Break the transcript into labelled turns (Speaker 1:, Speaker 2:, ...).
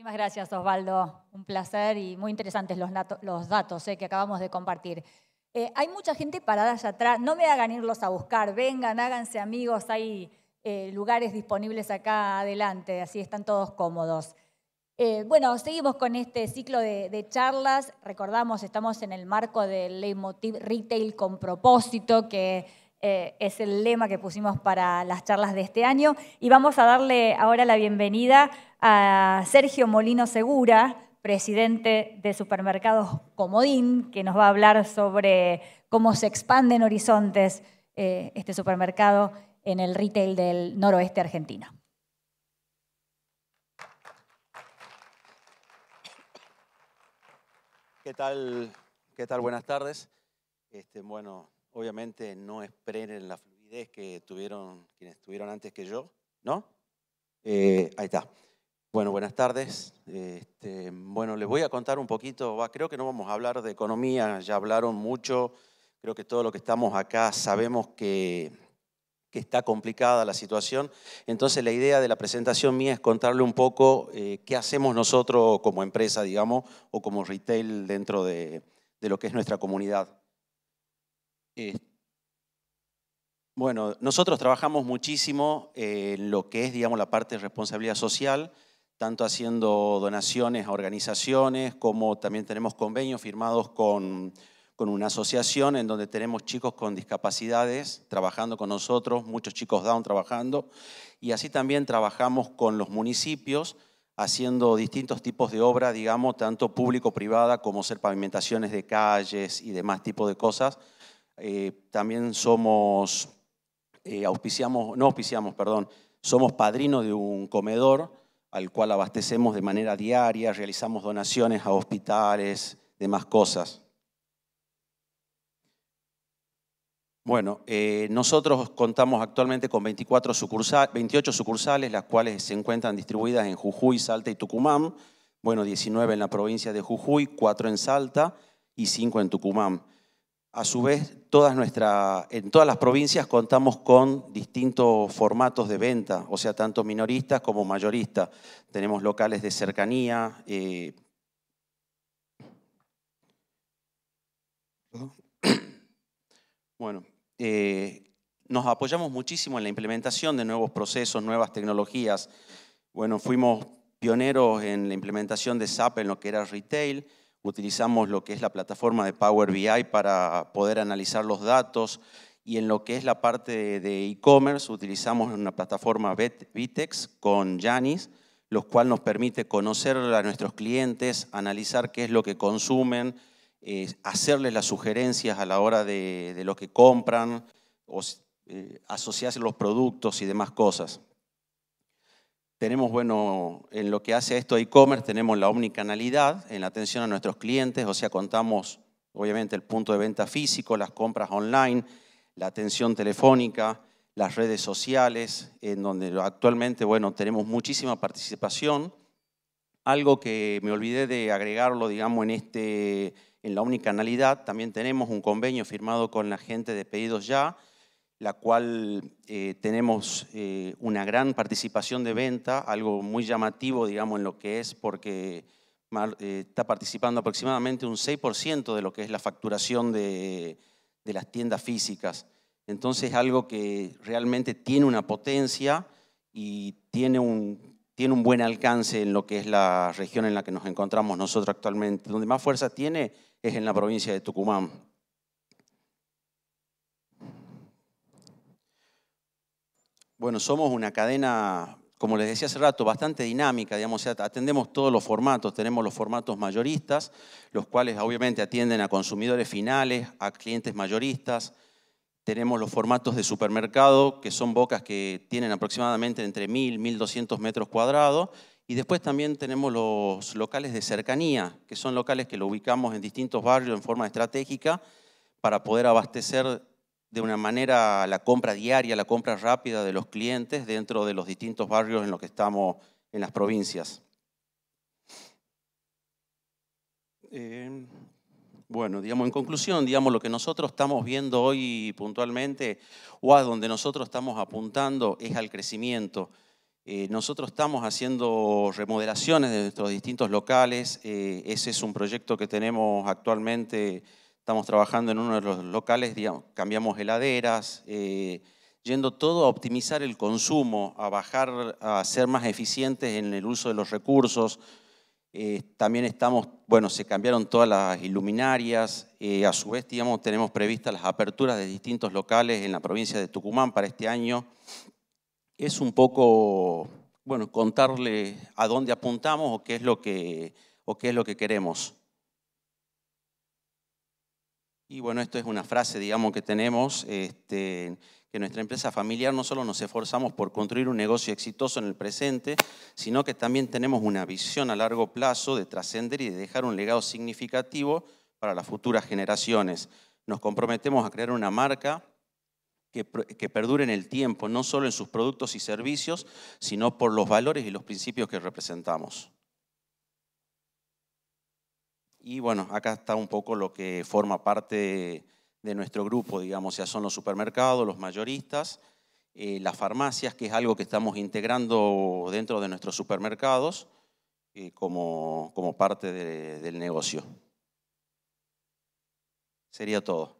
Speaker 1: Muchísimas gracias, Osvaldo. Un placer y muy interesantes los, datos eh, que acabamos de compartir. Eh, hay mucha gente parada allá atrás. No me hagan irlos a buscar. Vengan, háganse amigos. Hay eh, lugares disponibles acá adelante. Así están todos cómodos. bueno, seguimos con este ciclo de, charlas. Recordamos, estamos en el marco del leitmotiv Retail con propósito, que eh, es el lema que pusimos para las charlas de este año. Y vamos a darle ahora la bienvenida a Sergio Molino Segura, presidente de Supermercados Comodín, que nos va a hablar sobre cómo se expanden horizontes eh, este supermercado en el retail del noroeste argentino.
Speaker 2: ¿Qué tal? ¿Qué tal? Buenas tardes. Este, bueno, obviamente no esperen la fluidez que tuvieron quienes estuvieron antes que yo, ¿no? Eh, ahí está. Bueno, buenas tardes. Este, bueno, les voy a contar un poquito, creo que no vamos a hablar de economía, ya hablaron mucho, creo que todos los que estamos acá sabemos que, está complicada la situación, entonces la idea de la presentación mía es contarle un poco eh, qué hacemos nosotros como empresa, digamos, o como retail dentro de lo que es nuestra comunidad bueno, nosotros trabajamos muchísimo en lo que es, digamos, la parte de responsabilidad social, tanto haciendo donaciones a organizaciones, como también tenemos convenios firmados con, con una asociación en donde tenemos chicos con discapacidades trabajando con nosotros, muchos chicos down trabajando, y así también trabajamos con los municipios haciendo distintos tipos de obra, digamos, tanto público-privada como ser pavimentaciones de calles y demás tipo de cosas eh, también somos, eh, auspiciamos, no auspiciamos, perdón, somos padrinos de un comedor al cual abastecemos de manera diaria, realizamos donaciones a hospitales, demás cosas. Bueno, eh, nosotros contamos actualmente con 24 28 sucursales, las cuales se encuentran distribuidas en Jujuy, Salta y Tucumán. Bueno, 19 en la provincia de Jujuy, 4 en Salta y 5 en Tucumán. A su vez, todas en todas las provincias contamos con distintos formatos de venta, o sea, tanto minoristas como mayoristas. Tenemos locales de cercanía. Eh, bueno, eh, nos apoyamos muchísimo en la implementación de nuevos procesos, nuevas tecnologías. Bueno, fuimos pioneros en la implementación de SAP en lo que era retail utilizamos lo que es la plataforma de Power BI para poder analizar los datos y en lo que es la parte de e-commerce utilizamos una plataforma Vitex con Janis, lo cual nos permite conocer a nuestros clientes, analizar qué es lo que consumen, eh, hacerles las sugerencias a la hora de, lo que compran, o, eh, asociarse los productos y demás cosas. Tenemos, bueno, en lo que hace a esto e-commerce, tenemos la omnicanalidad en la atención a nuestros clientes, o sea, contamos obviamente el punto de venta físico, las compras online, la atención telefónica, las redes sociales, en donde actualmente, bueno, tenemos muchísima participación. Algo que me olvidé de agregarlo, digamos, en, este, en la omnicanalidad, también tenemos un convenio firmado con la gente de Pedidos Ya, la cual eh, tenemos eh, una gran participación de venta, algo muy llamativo, digamos, en lo que es, porque eh, está participando aproximadamente un 6% de lo que es la facturación de, de, las tiendas físicas. Entonces, algo que realmente tiene una potencia y tiene un, tiene un buen alcance en lo que es la región en la que nos encontramos nosotros actualmente. Donde más fuerza tiene es en la provincia de Tucumán. Bueno, somos una cadena, como les decía hace rato, bastante dinámica, digamos, atendemos todos los formatos, tenemos los formatos mayoristas, los cuales obviamente atienden a consumidores finales, a clientes mayoristas, tenemos los formatos de supermercado, que son bocas que tienen aproximadamente entre 1.000, 1.200 metros cuadrados, y después también tenemos los locales de cercanía, que son locales que lo ubicamos en distintos barrios en forma estratégica para poder abastecer de una manera la compra diaria, la compra rápida de los clientes dentro de los distintos barrios en los que estamos en las provincias. Em, bueno, digamos, en conclusión, digamos, lo que nosotros estamos viendo hoy puntualmente, o a donde nosotros estamos apuntando, es al crecimiento. Eh, nosotros estamos haciendo remodelaciones de nuestros distintos locales. Eh, ese es un proyecto que tenemos actualmente Estamos trabajando en uno de los locales, digamos, cambiamos heladeras, eh, yendo todo a optimizar el consumo, a bajar, a ser más eficientes en el uso de los recursos. Eh, también estamos, bueno, se cambiaron todas las iluminarias. Eh, a su vez, digamos, tenemos previstas las aperturas de distintos locales en la provincia de Tucumán para este año. Es un poco, bueno, contarle a dónde apuntamos o qué es lo que, o qué es lo que queremos. Y bueno, esto es una frase, digamos, que tenemos, este, que nuestra empresa familiar no solo nos esforzamos por construir un negocio exitoso en el presente, sino que también tenemos una visión a largo plazo de trascender y de dejar un legado significativo para las futuras generaciones. Nos comprometemos a crear una marca que, perdure en el tiempo, no solo en sus productos y servicios, sino por los valores y los principios que representamos. Y bueno, acá está un poco lo que forma parte de nuestro grupo, digamos, ya son los supermercados, los mayoristas, eh, las farmacias, que es algo que estamos integrando dentro de nuestros supermercados eh, como, como, parte del negocio. Sería todo.